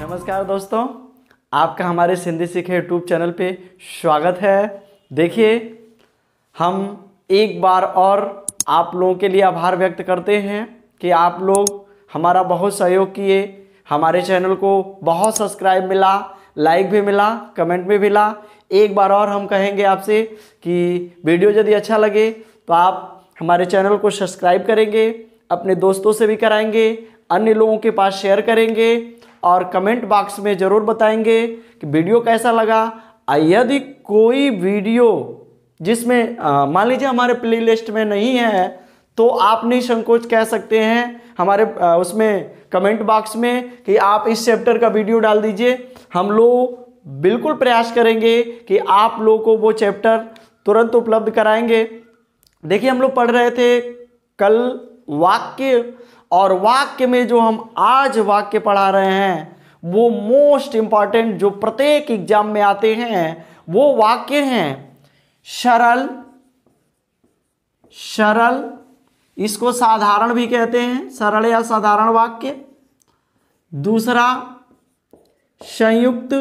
नमस्कार दोस्तों आपका हमारे सिंधी सीखे यूट्यूब चैनल पे स्वागत है देखिए हम एक बार और आप लोगों के लिए आभार व्यक्त करते हैं कि आप लोग हमारा बहुत सहयोग किए हमारे चैनल को बहुत सब्सक्राइब मिला लाइक भी मिला कमेंट भी मिला एक बार और हम कहेंगे आपसे कि वीडियो यदि अच्छा लगे तो आप हमारे चैनल को सब्सक्राइब करेंगे अपने दोस्तों से भी कराएंगे अन्य लोगों के पास शेयर करेंगे और कमेंट बॉक्स में ज़रूर बताएंगे कि वीडियो कैसा लगा यदि कोई वीडियो जिसमें मान लीजिए हमारे प्लेलिस्ट में नहीं है तो आप नहीं संकोच कह सकते हैं हमारे आ, उसमें कमेंट बॉक्स में कि आप इस चैप्टर का वीडियो डाल दीजिए हम लोग बिल्कुल प्रयास करेंगे कि आप लोगों को वो चैप्टर तुरंत उपलब्ध कराएंगे देखिए हम लोग पढ़ रहे थे कल वाक्य और वाक्य में जो हम आज वाक्य पढ़ा रहे हैं वो मोस्ट इंपॉर्टेंट जो प्रत्येक एग्जाम में आते हैं वो वाक्य हैं सरल सरल इसको साधारण भी कहते हैं सरल या साधारण वाक्य दूसरा संयुक्त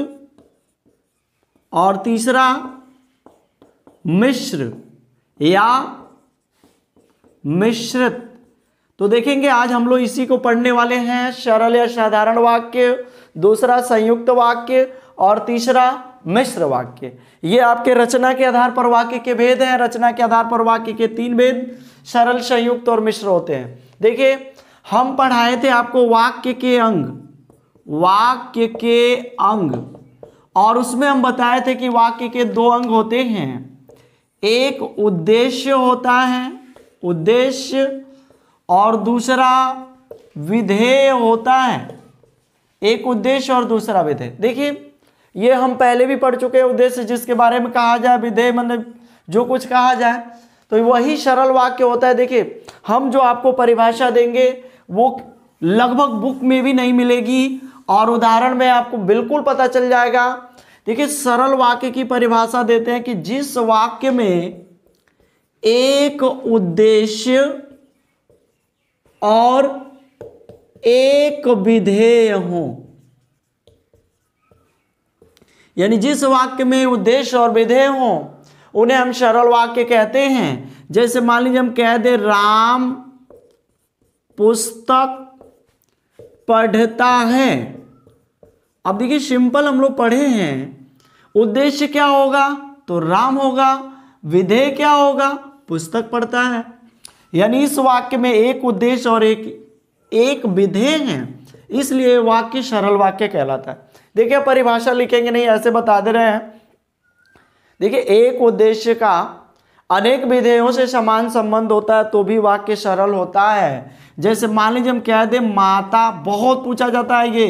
और तीसरा मिश्र या मिश्रित तो देखेंगे आज हम लोग इसी को पढ़ने वाले हैं सरल या साधारण वाक्य दूसरा संयुक्त वाक्य और तीसरा मिश्र वाक्य ये आपके रचना के आधार पर वाक्य के भेद हैं रचना के आधार पर वाक्य के तीन भेद सरल संयुक्त और मिश्र होते हैं देखिए हम पढ़ाए थे आपको वाक्य के अंग वाक्य के अंग और उसमें हम बताए थे कि वाक्य के दो अंग होते हैं एक उद्देश्य होता है उद्देश्य और दूसरा विधेय होता है एक उद्देश्य और दूसरा विधेय देखिए ये हम पहले भी पढ़ चुके हैं उद्देश्य जिसके बारे में कहा जाए विधेय मतलब जो कुछ कहा जाए तो वही सरल वाक्य होता है देखिए हम जो आपको परिभाषा देंगे वो लगभग बुक में भी नहीं मिलेगी और उदाहरण में आपको बिल्कुल पता चल जाएगा देखिए सरल वाक्य की परिभाषा देते हैं कि जिस वाक्य में एक उद्देश्य और एक विधेय हो यानी जिस वाक्य में उद्देश्य और विधेय हो उन्हें हम सरल वाक्य कहते हैं जैसे मान लीजिए हम कह दे राम पुस्तक पढ़ता है अब देखिए सिंपल हम लोग पढ़े हैं उद्देश्य क्या होगा तो राम होगा विधेय क्या होगा पुस्तक पढ़ता है यानी इस वाक्य में एक उद्देश्य और एक एक विधेय है इसलिए वाक्य सरल वाक्य कहलाता है देखिए परिभाषा लिखेंगे नहीं ऐसे बता दे रहे हैं देखिए एक उद्देश्य का अनेक विधेयों से समान संबंध होता है तो भी वाक्य सरल होता है जैसे मान लीजिए हम कह दें माता बहुत पूछा जाता है ये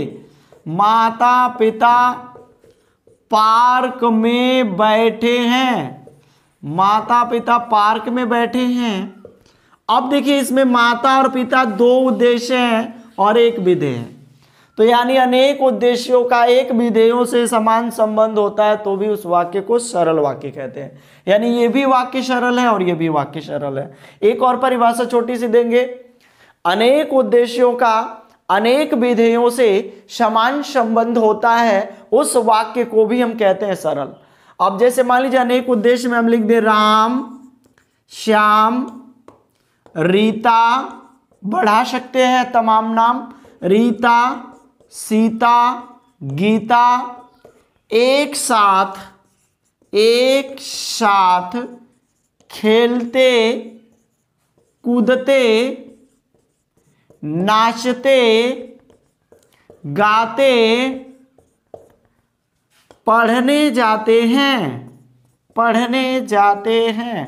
माता पिता पार्क में बैठे हैं माता पिता पार्क में बैठे हैं अब देखिए इसमें माता और पिता दो उद्देश्य हैं और एक विधेय है तो यानी अनेक उद्देश्यों का एक विधेयों से समान संबंध होता है तो भी उस वाक्य को सरल वाक्य कहते हैं यानी ये भी वाक्य सरल है और ये भी वाक्य सरल है एक और परिभाषा छोटी सी देंगे अनेक उद्देश्यों का अनेक विधेयों से समान संबंध होता है उस वाक्य को भी हम कहते हैं सरल अब जैसे मान लीजिए अनेक उद्देश्य में हम लिख दें राम श्याम रीता बढ़ा सकते हैं तमाम नाम रीता सीता गीता एक साथ एक साथ खेलते कूदते नाचते गाते पढ़ने जाते हैं पढ़ने जाते हैं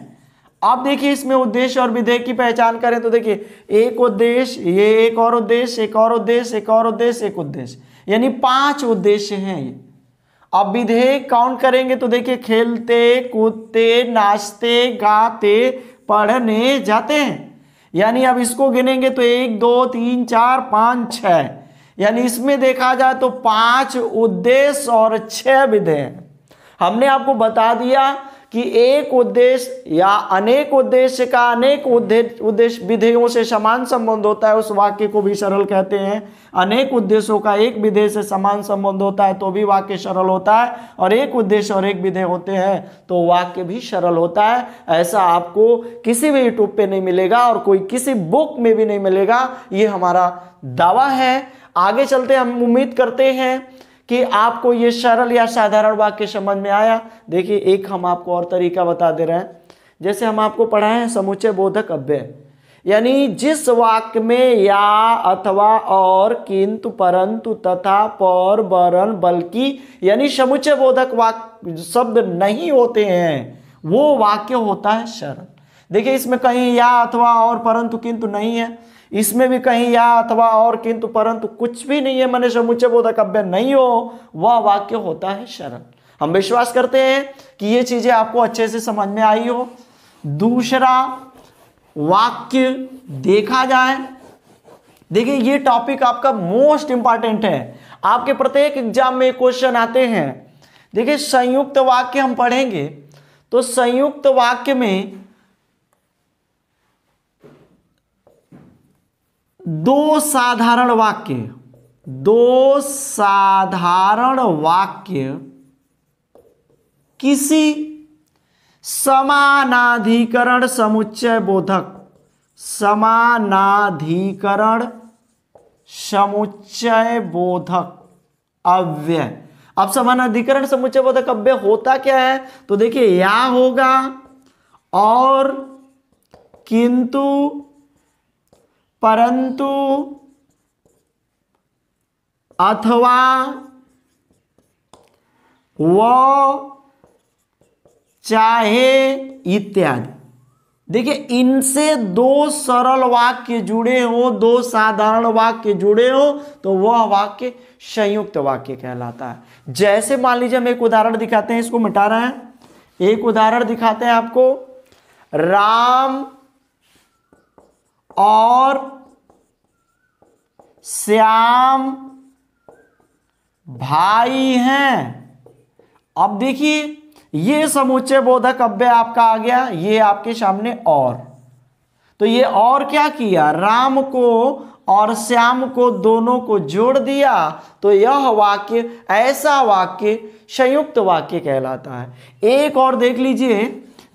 आप देखिए इसमें उद्देश्य और विधेयक की पहचान करें तो देखिए एक उद्देश्य ये एक और उद्देश्य एक और उद्देश्य एक और उद्देश्य एक उद्देश्य यानी पांच उद्देश्य हैं ये अब विधेयक काउंट करेंगे तो देखिए खेलते कूदते नाचते गाते पढ़ने जाते हैं यानी अब इसको गिनेंगे तो एक दो तीन चार पांच छ यानी इसमें देखा जाए तो पांच उद्देश्य और छह विधेयक हमने आपको बता दिया कि एक उद्देश्य या अनेक उद्देश्य का अनेक उद्देश्य विधेयों से समान संबंध होता है उस वाक्य को भी सरल कहते हैं अनेक उद्देश्यों का एक विधेय से समान संबंध होता है तो भी वाक्य सरल होता है और एक उद्देश्य और एक विधेय होते हैं तो वाक्य भी सरल होता है ऐसा आपको किसी भी यूट्यूब पे नहीं मिलेगा और कोई किसी बुक में भी नहीं मिलेगा ये हमारा दावा है आगे चलते हम उम्मीद करते हैं कि आपको ये सरल या साधारण वाक्य समझ में आया देखिए एक हम आपको और तरीका बता दे रहे हैं जैसे हम आपको पढ़ाए हैं समुचे बोधक अभ्य यानी जिस वाक्य में या अथवा और किंतु परंतु तथा पर बरन बल्कि यानी समुचे बोधक वाक्य शब्द नहीं होते हैं वो वाक्य होता है शरण देखिए इसमें कहीं या अथवा और परंतु किंतु नहीं है इसमें भी कहीं या अथवा और किंतु परंतु कुछ भी नहीं है मन समुचे कव्य नहीं हो वह वाक्य होता है शरण हम विश्वास करते हैं कि ये चीजें आपको अच्छे से समझ में आई हो दूसरा वाक्य देखा जाए देखिए ये टॉपिक आपका मोस्ट इंपॉर्टेंट है आपके प्रत्येक एग्जाम में क्वेश्चन आते हैं देखिए संयुक्त वाक्य हम पढ़ेंगे तो संयुक्त वाक्य में दो साधारण वाक्य दो साधारण वाक्य किसी समानाधिकरण समुच्चय बोधक समानाधिकरण समुच्चय बोधक अव्यय अब समानाधिकरण समुच्चय बोधक अव्यय होता क्या है तो देखिए या होगा और किंतु परंतु अथवा व चाहे इत्यादि देखिए इनसे दो सरल वाक्य जुड़े हो दो साधारण वाक्य जुड़े हो तो वह वाक्य संयुक्त वाक्य कहलाता है जैसे मान लीजिए हम एक उदाहरण दिखाते हैं इसको मिटा रहे हैं एक उदाहरण दिखाते हैं आपको राम और श्याम भाई हैं अब देखिए ये समुच्चय बोधक अव्य आपका आ गया ये आपके सामने और तो ये और क्या किया राम को और श्याम को दोनों को जोड़ दिया तो यह वाक्य ऐसा वाक्य संयुक्त वाक्य कहलाता है एक और देख लीजिए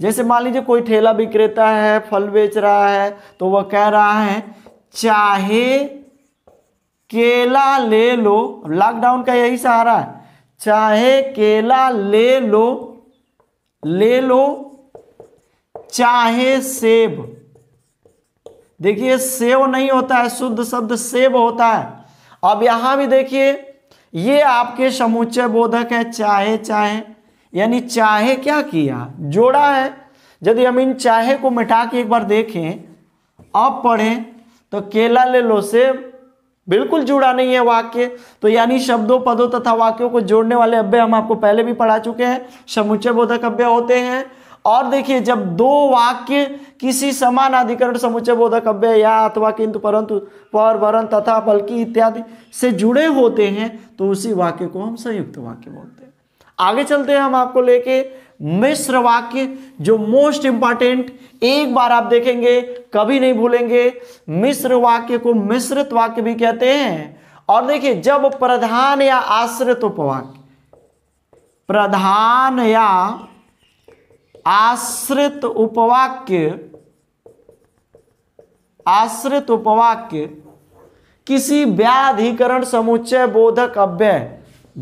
जैसे मान लीजिए कोई ठेला विक्रेता है फल बेच रहा है तो वह कह रहा है चाहे केला ले लो लॉकडाउन का यही सहारा है चाहे केला ले लो ले लो चाहे सेब देखिए सेब नहीं होता है शुद्ध शब्द सेब होता है अब यहां भी देखिए ये आपके समुच्चय बोधक है चाहे चाहे यानी चाहे क्या किया जोड़ा है यदि हम इन चाहे को मिटा के एक बार देखें अब पढ़ें तो केला ले लो सेब बिल्कुल जुड़ा नहीं है वाक्य तो यानी शब्दों पदों तथा वाक्यों को जोड़ने वाले अभ्य हम आपको पहले भी पढ़ा चुके हैं समुच्चय बोधक अभ्य होते हैं और देखिए जब दो वाक्य किसी समान अधिकरण समुच्चय बोधक अभ्य या अथवा किंतु परंतु पर वरण तथा बल्कि इत्यादि से जुड़े होते हैं तो उसी वाक्य को हम संयुक्त वाक्य बोलते हैं आगे चलते हैं हम आपको लेके मिश्र वाक्य जो मोस्ट इंपॉर्टेंट एक बार आप देखेंगे कभी नहीं भूलेंगे मिश्र वाक्य को मिश्रित वाक्य भी कहते हैं और देखिए जब प्रधान या आश्रित उपवाक्य प्रधान या आश्रित उपवाक्य आश्रित उपवाक्य किसी व्याधिकरण समुच्चय बोधक अव्यय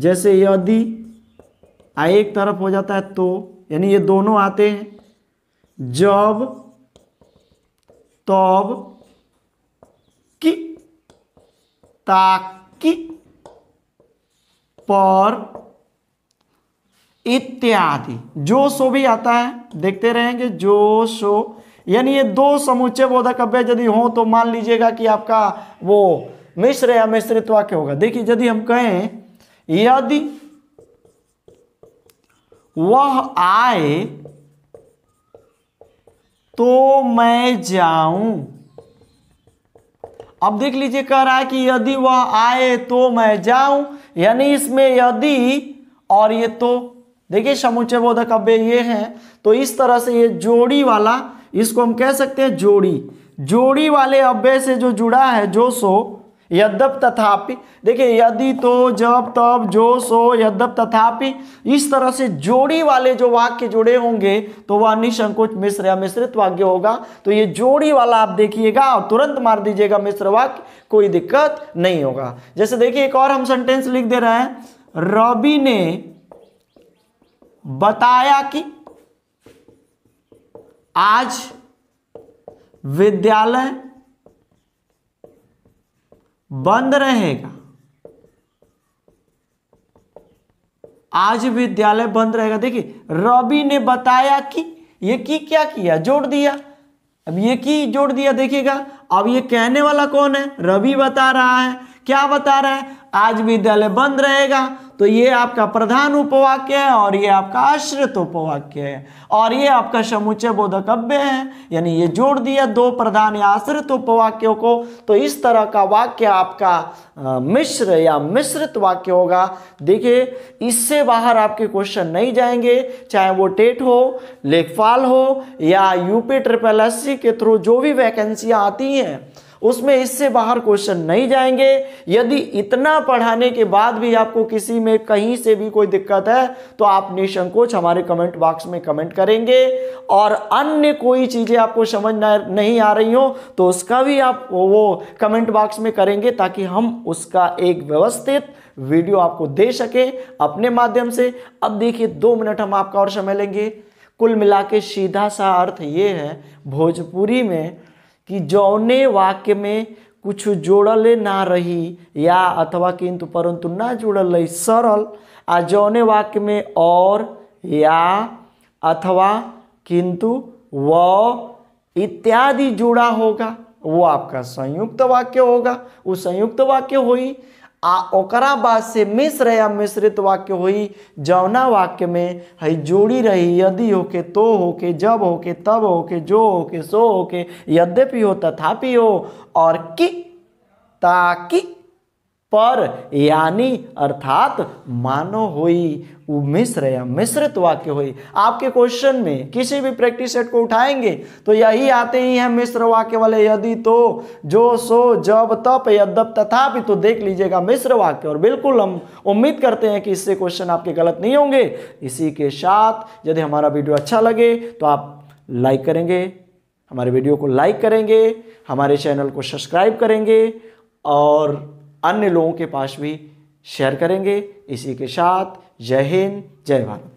जैसे यदि आ एक तरफ हो जाता है तो यानी ये दोनों आते हैं जब तब कि ताकि पर इत्यादि जो सो भी आता है देखते रहेंगे जो सो यानी ये दो समुच्चय बोधक अव्य यदि हो तो मान लीजिएगा कि आपका वो मिश्र या मिश्रित वाक्य होगा देखिए यदि हम कहें यदि वह आए तो मैं जाऊं अब देख लीजिए कह रहा है कि यदि वह आए तो मैं जाऊं यानी इसमें यदि और ये तो देखिए समुचे बोधक अव्यय ये हैं तो इस तरह से ये जोड़ी वाला इसको हम कह सकते हैं जोड़ी जोड़ी वाले अव्यय से जो जुड़ा है जो सो यद्यप तथापि देखिए यदि तो जब तब जो सो यद्यप तथापि इस तरह से जोड़ी वाले जो वाक्य जुड़े होंगे तो वह निसंकोच मिश्र या मिश्रित वाक्य होगा तो ये जोड़ी वाला आप देखिएगा और तुरंत मार दीजिएगा मिश्र वाक्य कोई दिक्कत नहीं होगा जैसे देखिए एक और हम सेंटेंस लिख दे रहे हैं रवि ने बताया कि आज विद्यालय बंद रहेगा आज विद्यालय बंद रहेगा देखिए रवि ने बताया कि ये की क्या किया जोड़ दिया अब ये की जोड़ दिया देखिएगा अब ये कहने वाला कौन है रवि बता रहा है क्या बता रहा है आज विद्यालय बंद रहेगा तो ये आपका प्रधान उपवाक्य है और ये आपका आश्रित उपवाक्य है और ये आपका समूचे बोधकव्य है यानी ये जोड़ दिया दो प्रधान या आश्रित उपवाक्यों को तो इस तरह का वाक्य आपका मिश्र या मिश्रित वाक्य होगा देखिए इससे बाहर आपके क्वेश्चन नहीं जाएंगे चाहे वो टेट हो लेखपाल हो या यूपी ट्रिपल एस के थ्रू जो भी वैकेंसियाँ आती हैं उसमें इससे बाहर क्वेश्चन नहीं जाएंगे यदि इतना पढ़ाने के बाद भी आपको किसी में कहीं से भी कोई दिक्कत है तो आप निशंकोच हमारे कमेंट बॉक्स में कमेंट करेंगे और अन्य कोई चीज़ें आपको समझ नहीं आ रही हो तो उसका भी आप वो कमेंट बॉक्स में करेंगे ताकि हम उसका एक व्यवस्थित वीडियो आपको दे सके अपने माध्यम से अब देखिए दो मिनट हम आपका और समय लेंगे कुल मिला के सीधा सा अर्थ ये है भोजपुरी में कि जौने वाक्य में कुछ जोड़ले ना रही या अथवा किंतु परंतु ना जुड़ल रही सरल आ जौने वाक्य में और या अथवा किंतु व इत्यादि जुड़ा होगा वो आपका संयुक्त वाक्य होगा वो संयुक्त वाक्य ही आ बाद से मिश्र या मिश्रित वाक्य हुई जौना वाक्य में हई जोड़ी रही यदि होके तो होके जब होके तब होके जो होके सो होके यद्यपि हो तथापि हो और कि ताकि पर यानी अर्थात मानो हुई मिश्र या मिश्रित वाक्य हुई आपके क्वेश्चन में किसी भी प्रैक्टिस सेट को उठाएंगे तो यही आते ही हैं मिश्र वाक्य वाले यदि तो जो सो जब तप यद्यप तथापि तो देख लीजिएगा मिश्र वाक्य और बिल्कुल हम उम्मीद करते हैं कि इससे क्वेश्चन आपके गलत नहीं होंगे इसी के साथ यदि हमारा वीडियो अच्छा लगे तो आप लाइक करेंगे हमारे वीडियो को लाइक करेंगे हमारे चैनल को सब्सक्राइब करेंगे और अन्य लोगों के पास भी शेयर करेंगे इसी के साथ जय हिंद जय भारत